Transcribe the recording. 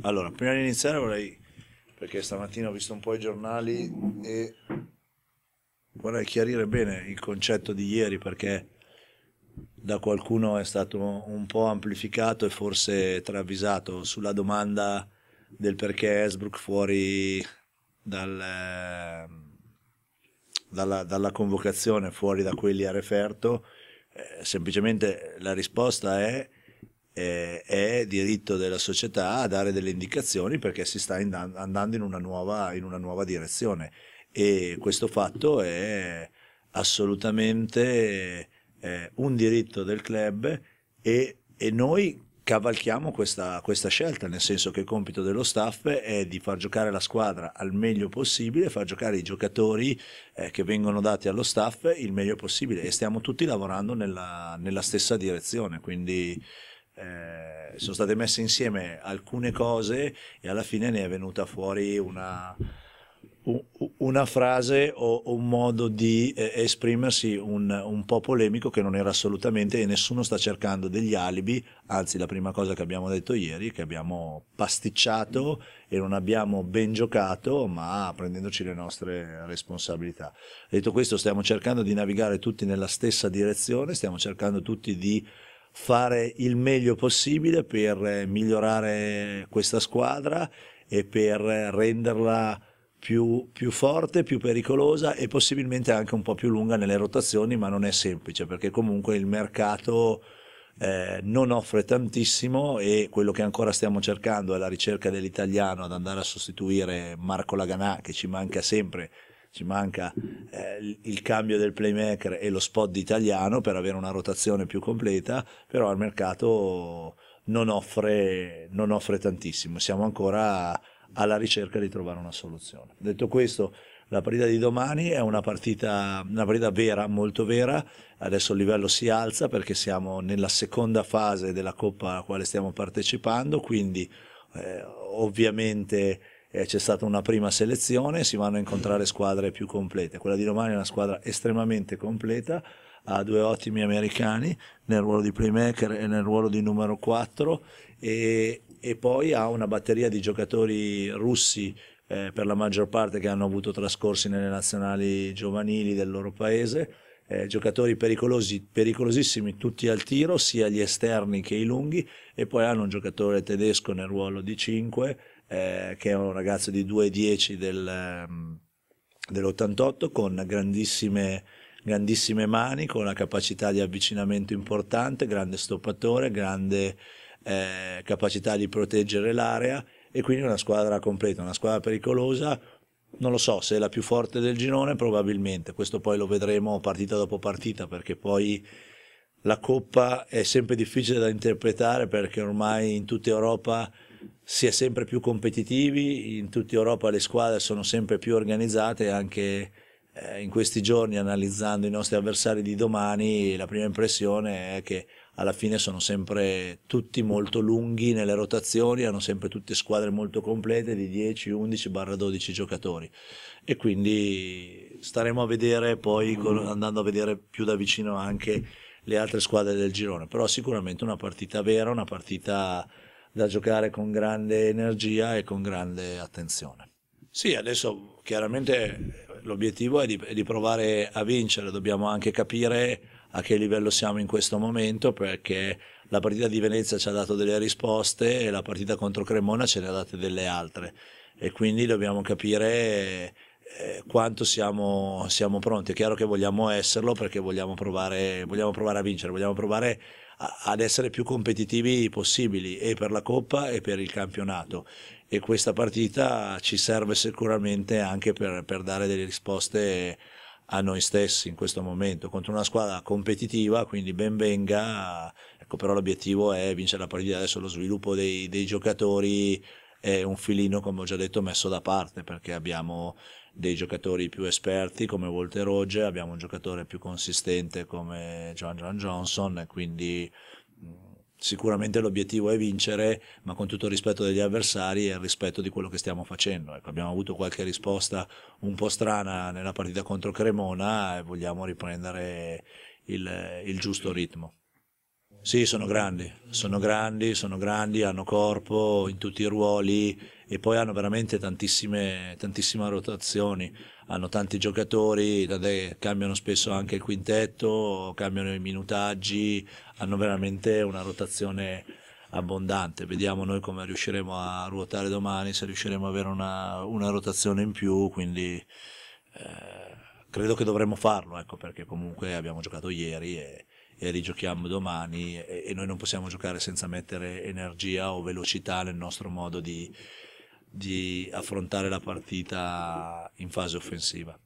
Allora, prima di iniziare vorrei, perché stamattina ho visto un po' i giornali e vorrei chiarire bene il concetto di ieri perché da qualcuno è stato un po' amplificato e forse travisato sulla domanda del perché Esbrook fuori dal, ehm, dalla, dalla, convocazione, fuori da quelli a referto. Eh, semplicemente la risposta è eh, è diritto della società a dare delle indicazioni perché si sta andando in una, nuova, in una nuova direzione e questo fatto è assolutamente eh, un diritto del club e, e noi cavalchiamo questa, questa, scelta, nel senso che il compito dello staff è di far giocare la squadra al meglio possibile, far giocare i giocatori eh, che vengono dati allo staff il meglio possibile e stiamo tutti lavorando nella, nella stessa direzione, quindi eh, sono state messe insieme alcune cose e alla fine ne è venuta fuori una, una frase o un modo di eh, esprimersi un, un, po' polemico che non era assolutamente e nessuno sta cercando degli alibi, anzi la prima cosa che abbiamo detto ieri è che abbiamo pasticciato e non abbiamo ben giocato ma prendendoci le nostre responsabilità. Detto questo stiamo cercando di navigare tutti nella stessa direzione, stiamo cercando tutti di fare il meglio possibile per eh, migliorare questa squadra e per eh, renderla più, più, forte, più pericolosa e possibilmente anche un po' più lunga nelle rotazioni, ma non è semplice perché comunque il mercato eh, non offre tantissimo e quello che ancora stiamo cercando è la ricerca dell'italiano ad andare a sostituire Marco Laganà che ci manca sempre ci manca eh, il cambio del playmaker e lo spot italiano per avere una rotazione più completa, però al mercato non offre, non offre tantissimo, siamo ancora alla ricerca di trovare una soluzione. Detto questo, la partita di domani è una partita, una partita, vera, molto vera. Adesso il livello si alza perché siamo nella seconda fase della Coppa alla quale stiamo partecipando, quindi eh, ovviamente eh, c'è stata una prima selezione, si vanno a incontrare squadre più complete. Quella di Romagna è una squadra estremamente completa, ha due ottimi americani nel ruolo di playmaker e nel ruolo di numero 4 e, e poi ha una batteria di giocatori russi eh, per la maggior parte che hanno avuto trascorsi nelle nazionali giovanili del loro paese. Eh, giocatori pericolosi, pericolosissimi tutti al tiro, sia gli esterni che i lunghi, e poi hanno un giocatore tedesco nel ruolo di 5 eh, che è un ragazzo di 2,10 del, ehm, dell'88 con grandissime, grandissime, mani, con una capacità di avvicinamento importante, grande stoppatore, grande eh, capacità di proteggere l'area e quindi una squadra completa, una squadra pericolosa. Non lo so se è la più forte del girone, probabilmente. Questo poi lo vedremo partita dopo partita perché poi la coppa è sempre difficile da interpretare perché ormai in tutta Europa si è sempre più competitivi, in tutta Europa le squadre sono sempre più organizzate, anche eh, in questi giorni analizzando i nostri avversari di domani la prima impressione è che alla fine sono sempre tutti molto lunghi nelle rotazioni, hanno sempre tutte squadre molto complete di 10, 11, 12 giocatori e quindi staremo a vedere poi andando a vedere più da vicino anche le altre squadre del girone, però sicuramente una partita vera, una partita da giocare con grande energia e con grande attenzione. Sì, adesso chiaramente l'obiettivo è di, è di provare a vincere, dobbiamo anche capire a che livello siamo in questo momento perché la partita di Venezia ci ha dato delle risposte e la partita contro Cremona ce ne ha date delle altre e quindi dobbiamo capire eh, quanto siamo, siamo pronti. È chiaro che vogliamo esserlo perché vogliamo provare, vogliamo provare a vincere, vogliamo provare ad essere più competitivi possibili e per la Coppa e per il campionato e questa partita ci serve sicuramente anche per, per dare delle risposte a noi stessi in questo momento contro una squadra competitiva quindi ben venga ecco però l'obiettivo è vincere la partita adesso lo sviluppo dei, dei giocatori è un filino come ho già detto messo da parte perché abbiamo dei giocatori più esperti come Walter Roge, abbiamo un giocatore più consistente come John John Johnson quindi mm, sicuramente l'obiettivo è vincere, ma con tutto il rispetto degli avversari e il rispetto di quello che stiamo facendo. Ecco, abbiamo avuto qualche risposta un po' strana nella partita contro Cremona e vogliamo riprendere il, il giusto ritmo. Sì, sono grandi, sono grandi, sono grandi, hanno corpo in tutti i ruoli e poi hanno veramente tantissime, tantissime rotazioni, hanno tanti giocatori, cambiano spesso anche il quintetto, cambiano i minutaggi, hanno veramente una rotazione abbondante. Vediamo noi come riusciremo a ruotare domani, se riusciremo ad avere una, una rotazione in più, quindi eh, credo che dovremmo farlo, ecco perché comunque abbiamo giocato ieri e e rigiochiamo domani e, e noi non possiamo giocare senza mettere energia o velocità nel nostro modo di, di affrontare la partita in fase offensiva.